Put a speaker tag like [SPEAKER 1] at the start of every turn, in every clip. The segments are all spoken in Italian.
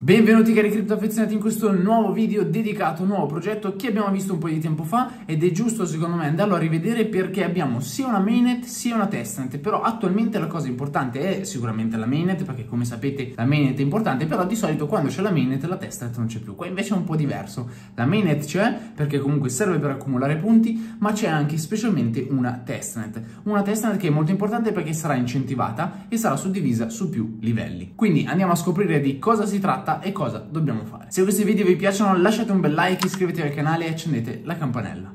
[SPEAKER 1] Benvenuti cari cripto criptoaffezionati in questo nuovo video dedicato a un nuovo progetto che abbiamo visto un po' di tempo fa ed è giusto secondo me andarlo a rivedere perché abbiamo sia una mainnet sia una testnet però attualmente la cosa importante è sicuramente la mainnet perché come sapete la mainnet è importante però di solito quando c'è la mainnet la testnet non c'è più qua invece è un po' diverso la mainnet c'è perché comunque serve per accumulare punti ma c'è anche specialmente una testnet una testnet che è molto importante perché sarà incentivata e sarà suddivisa su più livelli quindi andiamo a scoprire di cosa si tratta fatta e cosa dobbiamo fare. Se questi video vi piacciono lasciate un bel like, iscrivetevi al canale e accendete la campanella.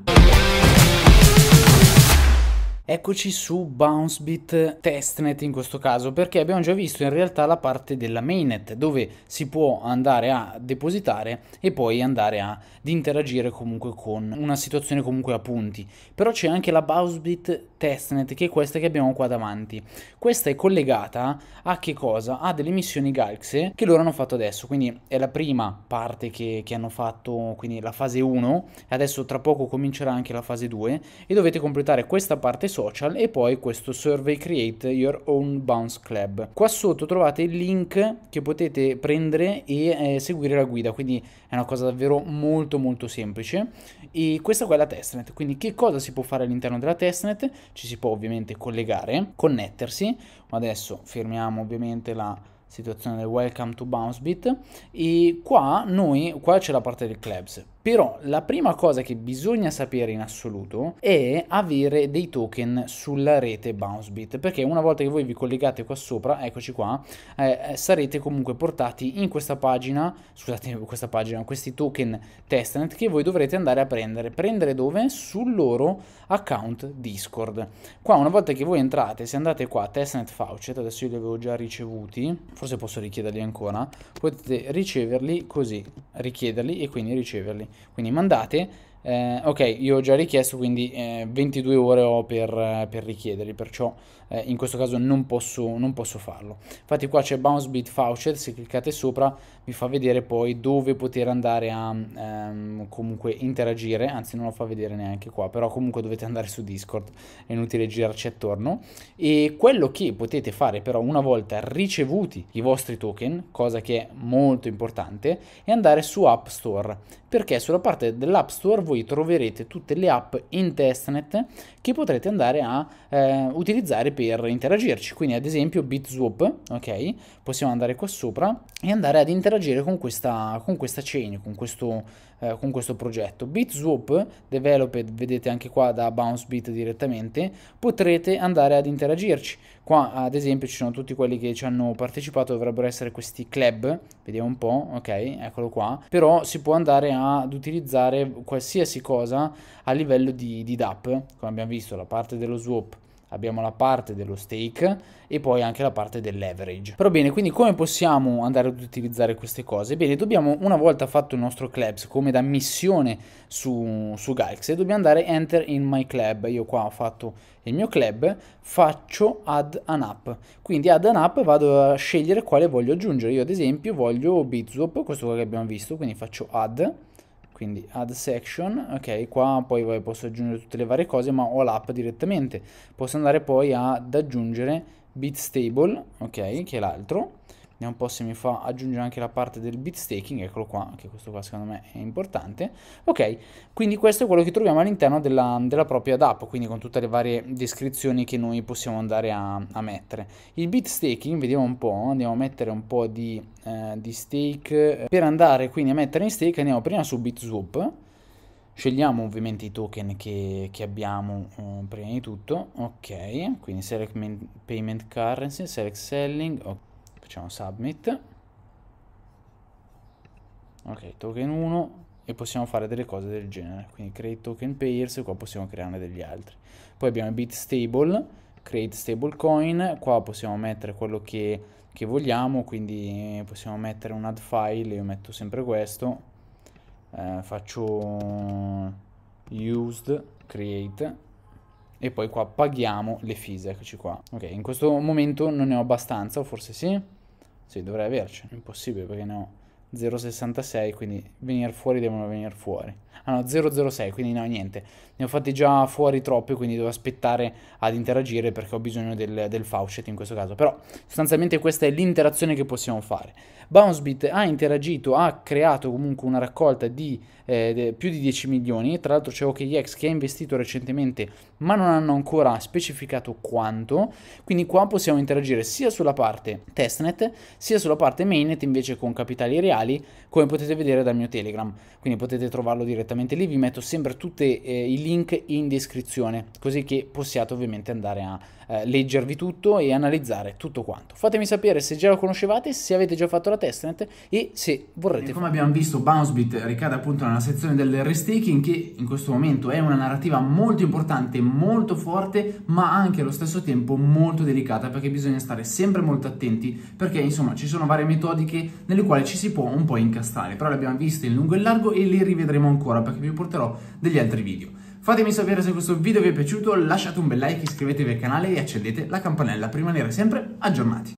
[SPEAKER 1] Eccoci su BounceBit testnet in questo caso perché abbiamo già visto in realtà la parte della mainnet dove si può andare a depositare e poi andare ad interagire comunque con una situazione comunque a punti però c'è anche la BounceBit testnet che è questa che abbiamo qua davanti. Questa è collegata a che cosa? A delle missioni Galaxy che loro hanno fatto adesso, quindi è la prima parte che, che hanno fatto, quindi la fase 1, adesso tra poco comincerà anche la fase 2 e dovete completare questa parte social e poi questo survey create your own bounce club. Qua sotto trovate il link che potete prendere e eh, seguire la guida, quindi è una cosa davvero molto molto semplice e questa qua è la testnet, quindi che cosa si può fare all'interno della testnet? ci si può ovviamente collegare, connettersi. Adesso fermiamo ovviamente la situazione del welcome to bounce beat e qua noi, qua c'è la parte del clubs, però la prima cosa che bisogna sapere in assoluto è avere dei token sulla rete Bouncebit, perché una volta che voi vi collegate qua sopra, eccoci qua, eh, eh sarete comunque portati in questa pagina, scusate questa pagina, questi token testnet che voi dovrete andare a prendere. Prendere dove? Sul loro account Discord. Qua una volta che voi entrate, se andate qua a testnet faucet, adesso io li avevo già ricevuti, forse posso richiederli ancora, potete riceverli così, richiederli e quindi riceverli. Quindi mandate eh, ok, io ho già richiesto, quindi eh, 22 ore ho per, eh, per richiederli, perciò eh, in questo caso non posso, non posso, farlo. Infatti qua c'è Bounce Beat Voucher, se cliccate sopra vi fa vedere poi dove poter andare a ehm, comunque interagire, anzi non lo fa vedere neanche qua, però comunque dovete andare su Discord, è inutile girarci attorno. E quello che potete fare però una volta ricevuti i vostri token, cosa che è molto importante, è andare su App Store, perché sulla parte dell'App Store voi voi troverete tutte le app in testnet che potrete andare a eh, utilizzare per interagirci. Quindi ad esempio BitZoop, ok? Possiamo andare qua sopra e andare ad interagire con questa, con questa chain, con questo eh, con questo progetto. BitSwap, developed, vedete anche qua da BounceBit direttamente, potrete andare ad interagirci. Qua ad esempio ci sono tutti quelli che ci hanno partecipato, dovrebbero essere questi club, vediamo un po', ok, eccolo qua. Però si può andare ad utilizzare qualsiasi cosa a livello di, di DAP, come abbiamo visto, la parte dello swap, abbiamo la parte dello stake e poi anche la parte del leverage. Però bene, quindi come possiamo andare ad utilizzare queste cose? Bene, dobbiamo una volta fatto il nostro clubs come da missione su, su Galaxy, dobbiamo andare enter in my club, io qua ho fatto il mio club, faccio add an app, quindi add an app vado a scegliere quale voglio aggiungere, io ad esempio voglio Bizop, questo che abbiamo visto, quindi faccio add quindi add section, ok, qua poi posso aggiungere tutte le varie cose, ma ho l'app direttamente. Posso andare poi ad aggiungere bitstable, ok, che è l'altro, vediamo un po' se mi fa aggiungere anche la parte del bit staking, eccolo qua, anche questo qua secondo me è importante. Ok, quindi questo è quello che troviamo all'interno della, della propria DAP, quindi con tutte le varie descrizioni che noi possiamo andare a, a mettere. Il bit staking, vediamo un po', andiamo a mettere un po' di, eh, di stake. Per andare quindi a mettere in stake andiamo prima su BitZoop, scegliamo ovviamente i token che, che abbiamo eh, prima di tutto, ok, quindi select payment currency, select selling, ok facciamo submit ok token 1 e possiamo fare delle cose del genere quindi create token pairs e qua possiamo crearne degli altri poi abbiamo bit stable create stable coin qua possiamo mettere quello che, che vogliamo quindi possiamo mettere un add file io metto sempre questo eh, faccio used create e poi qua paghiamo le fees eccoci qua ok in questo momento non ne ho abbastanza o forse sì sì, dovrei averci. Impossibile perché ne ho 0,66, quindi venire fuori devono venire fuori. Ah no, 0,06, quindi no, niente. Ne ho fatti già fuori troppi, quindi devo aspettare ad interagire perché ho bisogno del, del faucet in questo caso. Però sostanzialmente questa è l'interazione che possiamo fare. Bouncebit ha interagito, ha creato comunque una raccolta di eh, più di 10 milioni. Tra l'altro c'è OKX che ha investito recentemente, ma non hanno ancora specificato quanto. Quindi qua possiamo interagire sia sulla parte testnet, sia sulla parte mainnet invece con capitali reali digitali, come potete vedere dal mio Telegram. Quindi potete trovarlo direttamente lì, vi metto sempre tutti eh, i link in descrizione, così che possiate ovviamente andare a eh, leggervi tutto e analizzare tutto quanto. Fatemi sapere se già lo conoscevate, se avete già fatto la testnet e se vorrete... E come abbiamo visto, Bouncebit ricade appunto nella sezione del restaking che in questo momento è una narrativa molto importante, molto forte, ma anche allo stesso tempo molto delicata perché bisogna stare sempre molto attenti perché insomma ci sono varie metodiche nelle quali ci si può po', un po' incastrare, però le abbiamo viste in lungo e in largo e le rivedremo ancora perché vi porterò degli altri video. Fatemi sapere se questo video vi è piaciuto, lasciate un bel like, iscrivetevi al canale e accendete la campanella per rimanere sempre aggiornati.